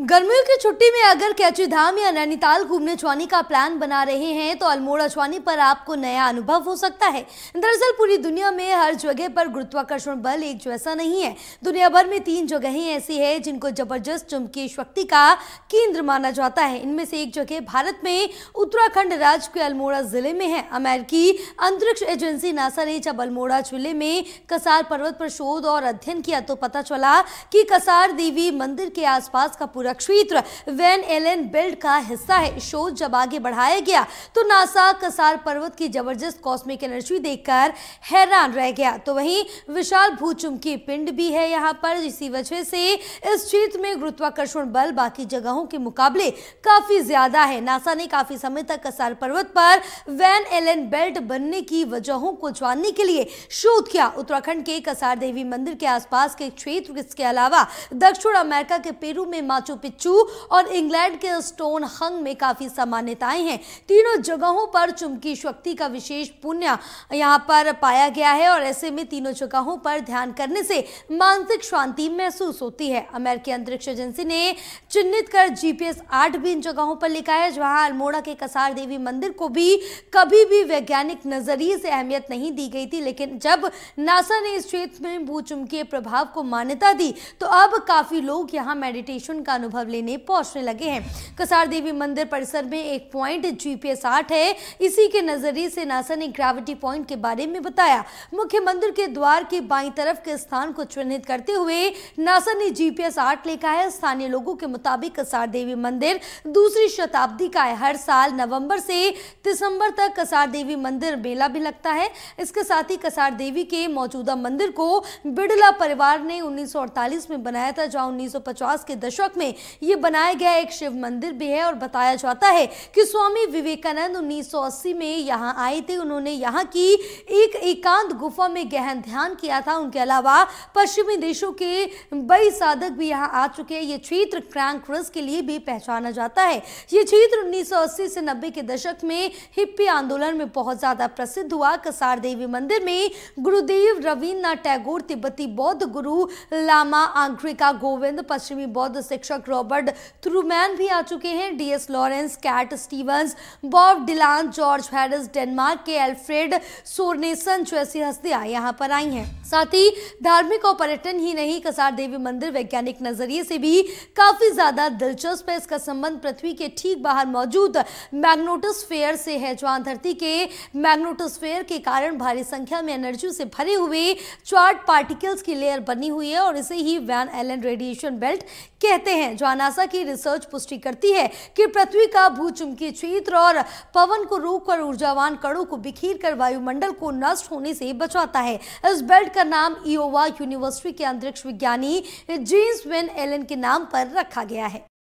गर्मियों की छुट्टी में अगर कैची धाम या नैनीताल घूमने जाने का प्लान बना रहे हैं तो अल्मोड़ा जाने पर आपको नया अनुभव हो सकता है दरअसल पूरी दुनिया में हर जगह पर गुरुत्वाकर्षण बल एक जैसा नहीं है दुनिया भर में तीन जगहें ऐसी हैं जिनको जबरदस्त चुंबकीय शक्ति का केंद्र माना जाता है इनमें से एक जगह भारत में उत्तराखंड राज्य के अल्मोड़ा जिले में है अमेरिकी अंतरिक्ष एजेंसी नासा ने जब अल्मोड़ा जिले में कसार पर्वत पर शोध और अध्ययन किया तो पता चला कि कसार देवी मंदिर के आसपास का पूरा पूरा क्षेत्र वैन एलन बेल्ट का हिस्सा है शोध जब आगे बढ़ाया गया तो नासा कसार पर्वत की जबरदस्त कॉस्मिक एनर्जी देखकर हैरान रह गया तो वहीं विशाल भूचुम्बकीय पिंड भी है यहाँ पर इसी वजह से इस क्षेत्र में गुरुत्वाकर्षण बल बाकी जगहों के मुकाबले काफी ज्यादा है नासा ने काफी समय तक कसार पर्वत पर वैन एलन बेल्ट बनने की वजहों को जानने के लिए शोध किया उत्तराखंड के कसार देवी मंदिर के आसपास के क्षेत्र इसके अलावा दक्षिण अमेरिका के पेरू में माचू माचू पिच्चू और इंग्लैंड के स्टोन हंग में काफ़ी सामान्यताएं हैं तीनों जगहों पर चुमकी शक्ति का विशेष पुण्य यहाँ पर पाया गया है और ऐसे में तीनों जगहों पर ध्यान करने से मानसिक शांति महसूस होती है अमेरिकी अंतरिक्ष एजेंसी ने चिन्हित कर जीपीएस आठ भी इन जगहों पर लिखा है जहां अल्मोड़ा के कसार देवी मंदिर को भी कभी भी वैज्ञानिक नजरिए से अहमियत नहीं दी गई थी लेकिन जब नासा ने इस क्षेत्र में भूचुमकीय प्रभाव को मान्यता दी तो अब काफ़ी लोग यहाँ मेडिटेशन का अनुभव लेने पहुंचने लगे हैं कसार देवी मंदिर परिसर में एक पॉइंट जीपीएस आठ है इसी के नजरिए से नासा ने ग्रेविटी पॉइंट के बारे में बताया मुख्य मंदिर के द्वार के बाई तरफ के स्थान को चिन्हित करते हुए नासा ने जीपीएस आठ लिखा है स्थानीय लोगों के मुताबिक कसार देवी मंदिर दूसरी शताब्दी का है हर साल नवम्बर से दिसंबर तक कसार देवी मंदिर मेला भी लगता है इसके साथ ही कसार देवी के मौजूदा मंदिर को बिड़ला परिवार ने 1948 में बनाया था जहां 1950 के दशक में ये बनाया गया एक शिव मंदिर भी है और बताया जाता है कि स्वामी विवेकानंद 1980 में यहाँ आए थे उन्होंने यहाँ की एक एकांत गुफा में गहन ध्यान किया था उनके अलावा पश्चिमी देशों के बई साधक भी यहाँ आ चुके हैं ये क्षेत्र क्रैंक के लिए भी पहचाना जाता है ये क्षेत्र उन्नीस से नब्बे के दशक में हिप्पी आंदोलन में बहुत ज़्यादा प्रसिद्ध हुआ कसार देवी मंदिर में गुरुदेव रविन्द्रनाथ टैगोर तिब्बती बौद्ध गुरु लामा आंग्रिका गोविंद पश्चिमी बौद्ध शिक्षक रॉबर्ट थ्रूमैन भी आ चुके हैं DS Lawrence Cat Stevens Bob Dylan George Harris Denmark के एल्फ्रेड सोरनेसन जैसी हस्तियां यहाँ पर आई हैं साथ ही धार्मिक और पर्यटन ही नहीं कसार देवी मंदिर वैज्ञानिक नजरिए से भी काफी ज्यादा दिलचस्प है इसका संबंध पृथ्वी के ठीक बाहर मौजूद फेयर से है जहां धरती के फेयर के कारण भारी संख्या में एनर्जी से भरे हुए चार्ट पार्टिकल्स की लेयर बनी हुई है और इसे ही वैन एलन रेडिएशन बेल्ट कहते हैं जहां नासा की रिसर्च पुष्टि करती है कि पृथ्वी का भूचुंबकीय क्षेत्र और पवन को रोककर ऊर्जावान कणों को बिखेर कर वायुमंडल को नष्ट होने से बचाता है इस बेल्ट का नाम इोवा यूनिवर्सिटी के अंतरिक्ष विज्ञानी जेम्स वेन एलन के नाम पर रखा गया है